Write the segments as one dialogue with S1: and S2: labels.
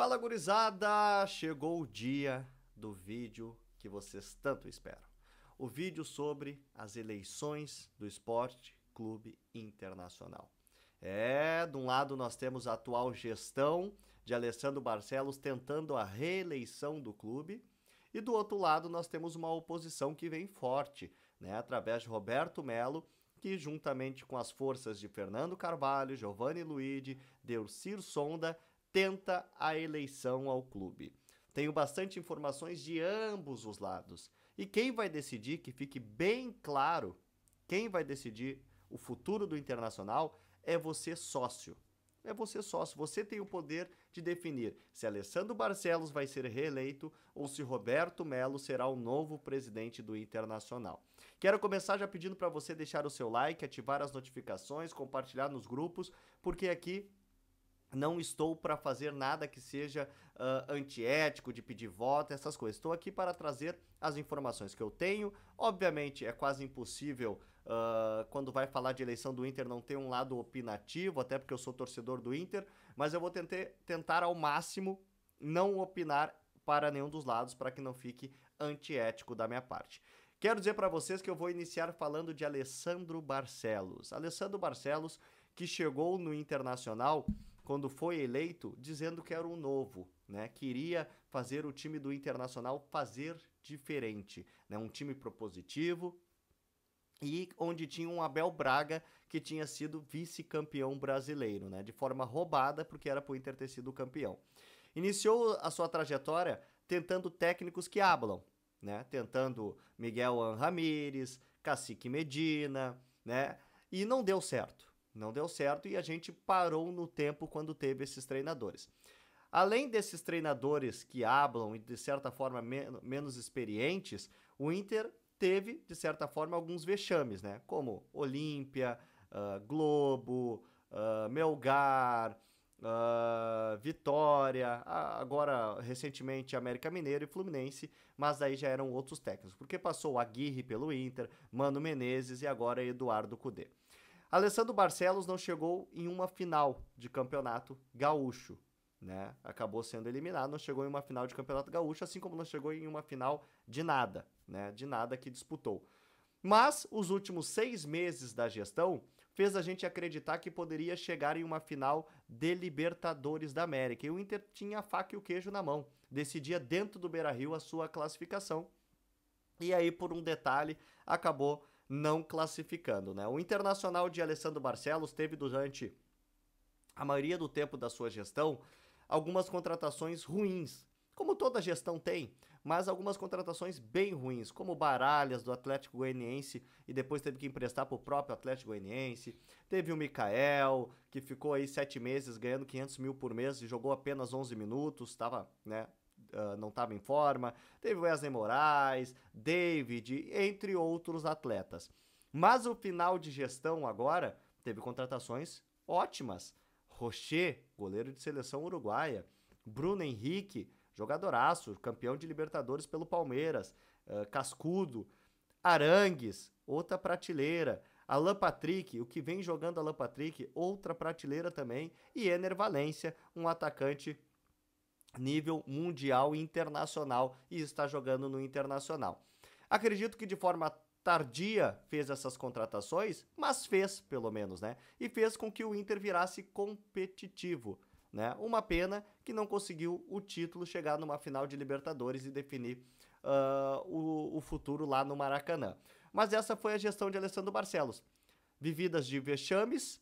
S1: Fala gurizada! Chegou o dia do vídeo que vocês tanto esperam. O vídeo sobre as eleições do Esporte Clube Internacional. É, de um lado nós temos a atual gestão de Alessandro Barcelos tentando a reeleição do clube, e do outro lado nós temos uma oposição que vem forte, né, através de Roberto Melo, que juntamente com as forças de Fernando Carvalho, Giovanni Luiz, Deurcir Sonda tenta a eleição ao clube. Tenho bastante informações de ambos os lados. E quem vai decidir, que fique bem claro, quem vai decidir o futuro do Internacional é você sócio. É você sócio. Você tem o poder de definir se Alessandro Barcelos vai ser reeleito ou se Roberto Melo será o novo presidente do Internacional. Quero começar já pedindo para você deixar o seu like, ativar as notificações, compartilhar nos grupos, porque aqui não estou para fazer nada que seja uh, antiético, de pedir voto, essas coisas. Estou aqui para trazer as informações que eu tenho. Obviamente, é quase impossível, uh, quando vai falar de eleição do Inter, não ter um lado opinativo, até porque eu sou torcedor do Inter, mas eu vou tentar, tentar ao máximo não opinar para nenhum dos lados, para que não fique antiético da minha parte. Quero dizer para vocês que eu vou iniciar falando de Alessandro Barcelos. Alessandro Barcelos, que chegou no Internacional quando foi eleito, dizendo que era um novo, né? Queria fazer o time do Internacional fazer diferente, né? Um time propositivo e onde tinha um Abel Braga que tinha sido vice-campeão brasileiro, né? De forma roubada, porque era para o Inter ter sido campeão. Iniciou a sua trajetória tentando técnicos que hablam, né? Tentando Miguel Ramírez, Cacique Medina, né? E não deu certo não deu certo e a gente parou no tempo quando teve esses treinadores. Além desses treinadores que hablam e de certa forma men menos experientes, o Inter teve de certa forma alguns vexames, né? Como Olímpia, uh, Globo, uh, Melgar, uh, Vitória, agora recentemente América Mineiro e Fluminense, mas aí já eram outros técnicos, porque passou Aguirre pelo Inter, Mano Menezes e agora Eduardo Cudê. Alessandro Barcelos não chegou em uma final de campeonato gaúcho, né? Acabou sendo eliminado, não chegou em uma final de campeonato gaúcho, assim como não chegou em uma final de nada, né? De nada que disputou. Mas os últimos seis meses da gestão fez a gente acreditar que poderia chegar em uma final de Libertadores da América. E o Inter tinha a faca e o queijo na mão. Decidia dentro do Beira-Rio a sua classificação. E aí, por um detalhe, acabou não classificando. Né? O Internacional de Alessandro Barcelos teve durante a maioria do tempo da sua gestão algumas contratações ruins, como toda gestão tem, mas algumas contratações bem ruins, como Baralhas do Atlético Goianiense e depois teve que emprestar para o próprio Atlético Goianiense. Teve o Mikael, que ficou aí sete meses ganhando 500 mil por mês e jogou apenas 11 minutos, estava né, uh, não estava em forma, teve Wesley Moraes, David, entre outros atletas. Mas o final de gestão agora teve contratações ótimas. Rocher, goleiro de seleção uruguaia, Bruno Henrique, jogadoraço, campeão de Libertadores pelo Palmeiras, uh, Cascudo, Arangues, outra prateleira, Alan Patrick, o que vem jogando Alan Patrick, outra prateleira também, e Ener Valência, um atacante nível mundial e internacional e está jogando no internacional. Acredito que de forma tardia fez essas contratações, mas fez, pelo menos, né? E fez com que o Inter virasse competitivo, né? Uma pena que não conseguiu o título chegar numa final de Libertadores e definir uh, o, o futuro lá no Maracanã. Mas essa foi a gestão de Alessandro Barcelos. Vividas de vexames,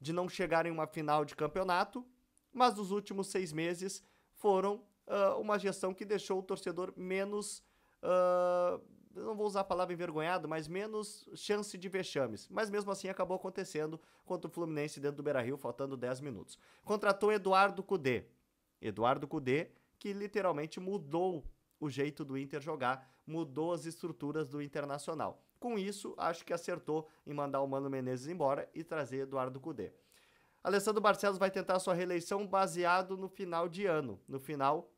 S1: de não chegar em uma final de campeonato, mas nos últimos seis meses foram uh, uma gestão que deixou o torcedor menos. Uh, não vou usar a palavra envergonhado, mas menos chance de vexames. Mas mesmo assim acabou acontecendo contra o Fluminense dentro do Beira-Rio, faltando 10 minutos. Contratou Eduardo Cudê. Eduardo Cudê, que literalmente mudou o jeito do Inter jogar, mudou as estruturas do Internacional. Com isso, acho que acertou em mandar o Mano Menezes embora e trazer Eduardo Cudê. Alessandro Barcelos vai tentar sua reeleição baseado no final de ano, no final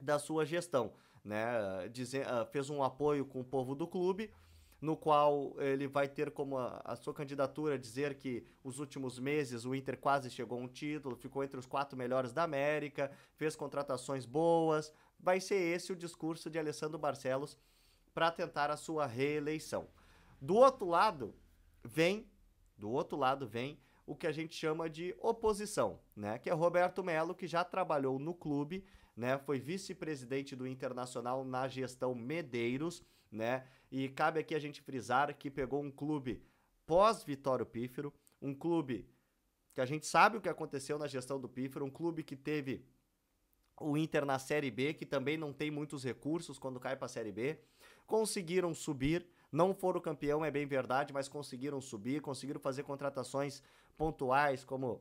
S1: da sua gestão. Né? Dizer, ah, fez um apoio com o povo do clube, no qual ele vai ter como a, a sua candidatura dizer que os últimos meses o Inter quase chegou a um título, ficou entre os quatro melhores da América, fez contratações boas. Vai ser esse o discurso de Alessandro Barcelos para tentar a sua reeleição. Do outro lado, vem, do outro lado vem o que a gente chama de oposição, né? Que é Roberto Melo, que já trabalhou no clube, né? Foi vice-presidente do Internacional na gestão Medeiros, né? E cabe aqui a gente frisar que pegou um clube pós-Vitório Pífero, um clube que a gente sabe o que aconteceu na gestão do Pífero, um clube que teve o Inter na Série B, que também não tem muitos recursos quando cai para a Série B, conseguiram subir, não foram campeão, é bem verdade, mas conseguiram subir, conseguiram fazer contratações pontuais, como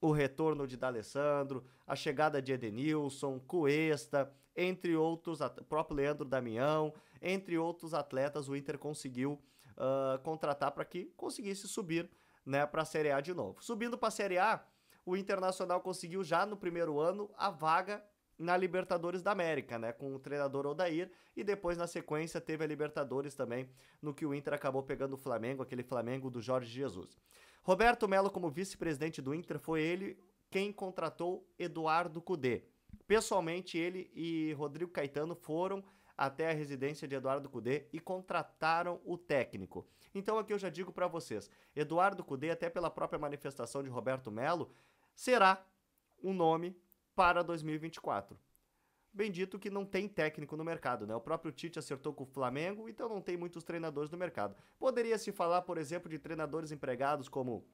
S1: o retorno de D'Alessandro, a chegada de Edenilson, Cuesta, entre outros, o próprio Leandro Damião, entre outros atletas, o Inter conseguiu uh, contratar para que conseguisse subir né, para a Série A de novo. Subindo para a Série A, o Internacional conseguiu já no primeiro ano a vaga na Libertadores da América, né, com o treinador Odair, e depois na sequência teve a Libertadores também, no que o Inter acabou pegando o Flamengo, aquele Flamengo do Jorge Jesus. Roberto Melo como vice-presidente do Inter foi ele quem contratou Eduardo Cudê. Pessoalmente ele e Rodrigo Caetano foram até a residência de Eduardo Cudê e contrataram o técnico. Então aqui eu já digo para vocês, Eduardo Cudê até pela própria manifestação de Roberto Melo será um nome para 2024. Bendito que não tem técnico no mercado, né? O próprio Tite acertou com o Flamengo, então não tem muitos treinadores no mercado. Poderia se falar, por exemplo, de treinadores empregados como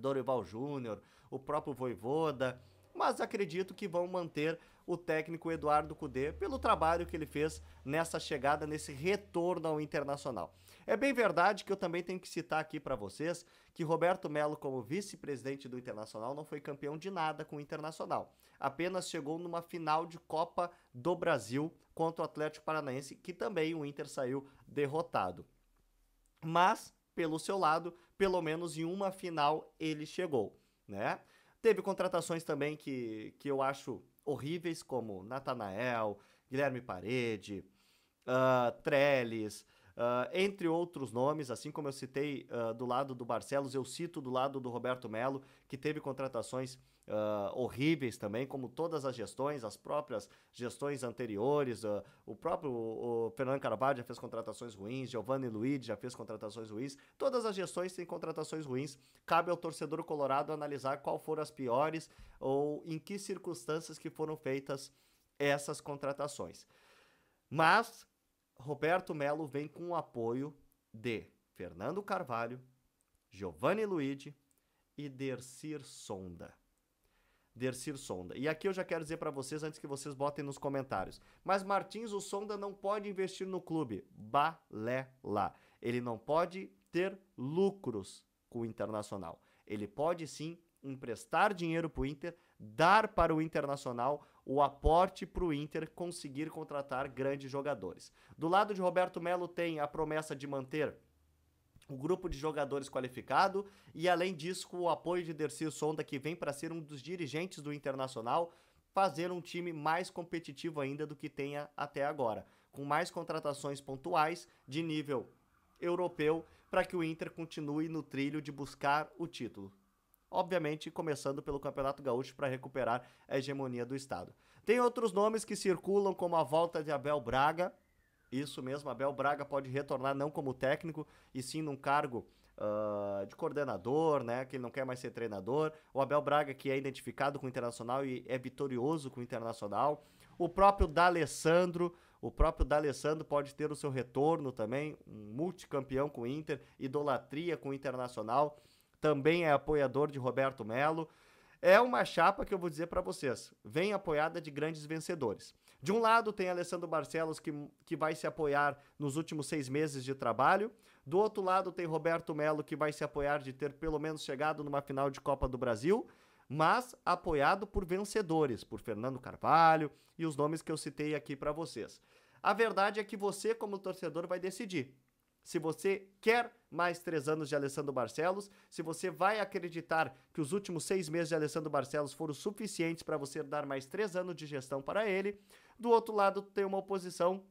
S1: Dorival Júnior, o próprio Voivoda, mas acredito que vão manter o técnico Eduardo Cudê pelo trabalho que ele fez nessa chegada, nesse retorno ao Internacional. É bem verdade que eu também tenho que citar aqui para vocês que Roberto Melo, como vice-presidente do Internacional, não foi campeão de nada com o Internacional. Apenas chegou numa final de Copa do Brasil contra o Atlético Paranaense, que também o Inter saiu derrotado. Mas, pelo seu lado, pelo menos em uma final ele chegou, né? Teve contratações também que, que eu acho horríveis, como Natanael, Guilherme Parede, uh, Trellis, Uh, entre outros nomes, assim como eu citei uh, do lado do Barcelos, eu cito do lado do Roberto Melo, que teve contratações uh, horríveis também, como todas as gestões, as próprias gestões anteriores. o próprio o Fernando Carvalho já fez contratações ruins, Giovanni Luiz já fez contratações ruins. Todas as gestões têm contratações ruins. Cabe ao torcedor colorado analisar qual foram as piores ou em que circunstâncias que foram feitas essas contratações. Mas Roberto Melo vem com o apoio de Fernando Carvalho, Giovanni Luigi e Dercir Sonda. Dercir Sonda. E aqui eu já quero dizer para vocês antes que vocês botem nos comentários. Mas Martins, o Sonda não pode investir no clube. lá. Ele não pode ter lucros com o Internacional. Ele pode sim emprestar dinheiro para o Inter, dar para o Internacional o aporte para o Inter conseguir contratar grandes jogadores. Do lado de Roberto Melo tem a promessa de manter o grupo de jogadores qualificado e, além disso, o apoio de Dercy Sonda, que vem para ser um dos dirigentes do Internacional, fazer um time mais competitivo ainda do que tenha até agora, com mais contratações pontuais de nível europeu para que o Inter continue no trilho de buscar o título obviamente começando pelo Campeonato Gaúcho para recuperar a hegemonia do Estado. Tem outros nomes que circulam, como a volta de Abel Braga, isso mesmo, Abel Braga pode retornar não como técnico, e sim num cargo uh, de coordenador, né? Que ele não quer mais ser treinador. O Abel Braga, que é identificado com o Internacional e é vitorioso com o Internacional. O próprio D'Alessandro, o próprio D'Alessandro pode ter o seu retorno também, um multicampeão com o Inter, idolatria com o Internacional também é apoiador de Roberto Melo. É uma chapa que eu vou dizer para vocês, vem apoiada de grandes vencedores. De um lado tem Alessandro Barcelos, que, que vai se apoiar nos últimos seis meses de trabalho. Do outro lado tem Roberto Melo, que vai se apoiar de ter pelo menos chegado numa final de Copa do Brasil mas apoiado por vencedores, por Fernando Carvalho e os nomes que eu citei aqui para vocês. A verdade é que você, como torcedor, vai decidir se você quer mais três anos de Alessandro Barcelos, se você vai acreditar que os últimos seis meses de Alessandro Barcelos foram suficientes para você dar mais três anos de gestão para ele, do outro lado tem uma oposição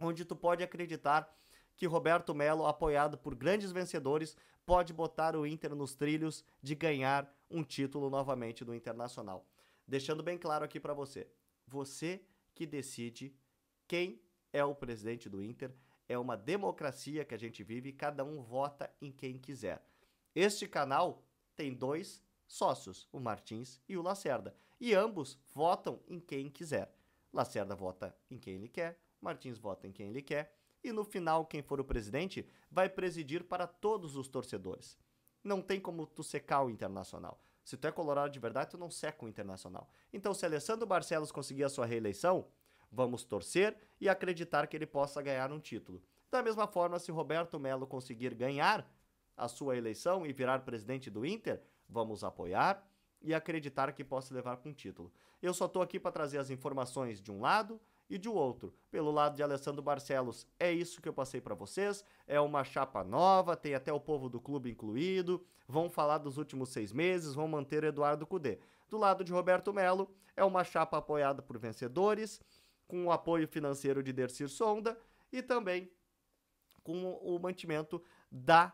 S1: onde tu pode acreditar que Roberto Melo, apoiado por grandes vencedores, pode botar o Inter nos trilhos de ganhar um título novamente do Internacional. Deixando bem claro aqui para você, você que decide quem é o presidente do Inter, é uma democracia que a gente vive e cada um vota em quem quiser. Este canal tem dois sócios, o Martins e o Lacerda, e ambos votam em quem quiser. Lacerda vota em quem ele quer, Martins vota em quem ele quer, e no final quem for o presidente vai presidir para todos os torcedores. Não tem como tu secar o Internacional. Se tu é colorado de verdade, tu não seca o Internacional. Então se Alessandro Barcelos conseguir a sua reeleição, Vamos torcer e acreditar que ele possa ganhar um título. Da mesma forma, se Roberto Melo conseguir ganhar a sua eleição e virar presidente do Inter, vamos apoiar e acreditar que possa levar com um título. Eu só estou aqui para trazer as informações de um lado e de outro. Pelo lado de Alessandro Barcelos, é isso que eu passei para vocês. É uma chapa nova, tem até o povo do clube incluído. Vão falar dos últimos seis meses, vão manter Eduardo Cudê. Do lado de Roberto Melo, é uma chapa apoiada por vencedores com o apoio financeiro de Dercir Sonda e também com o mantimento da,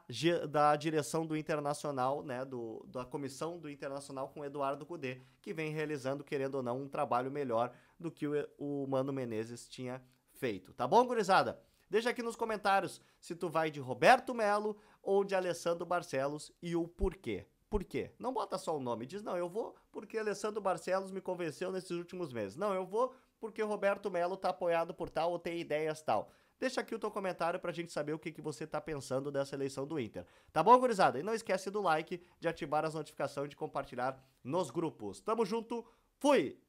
S1: da direção do Internacional, né, do, da comissão do Internacional com Eduardo Cudê, que vem realizando, querendo ou não, um trabalho melhor do que o, o Mano Menezes tinha feito. Tá bom, gurizada? Deixa aqui nos comentários se tu vai de Roberto Melo ou de Alessandro Barcelos e o porquê. Por quê? Não bota só o nome, diz não, eu vou porque Alessandro Barcelos me convenceu nesses últimos meses. Não, eu vou porque o Roberto Melo tá apoiado por tal ou tem ideias tal. Deixa aqui o teu comentário pra gente saber o que, que você tá pensando dessa eleição do Inter. Tá bom, gurizada? E não esquece do like, de ativar as notificações e de compartilhar nos grupos. Tamo junto, fui!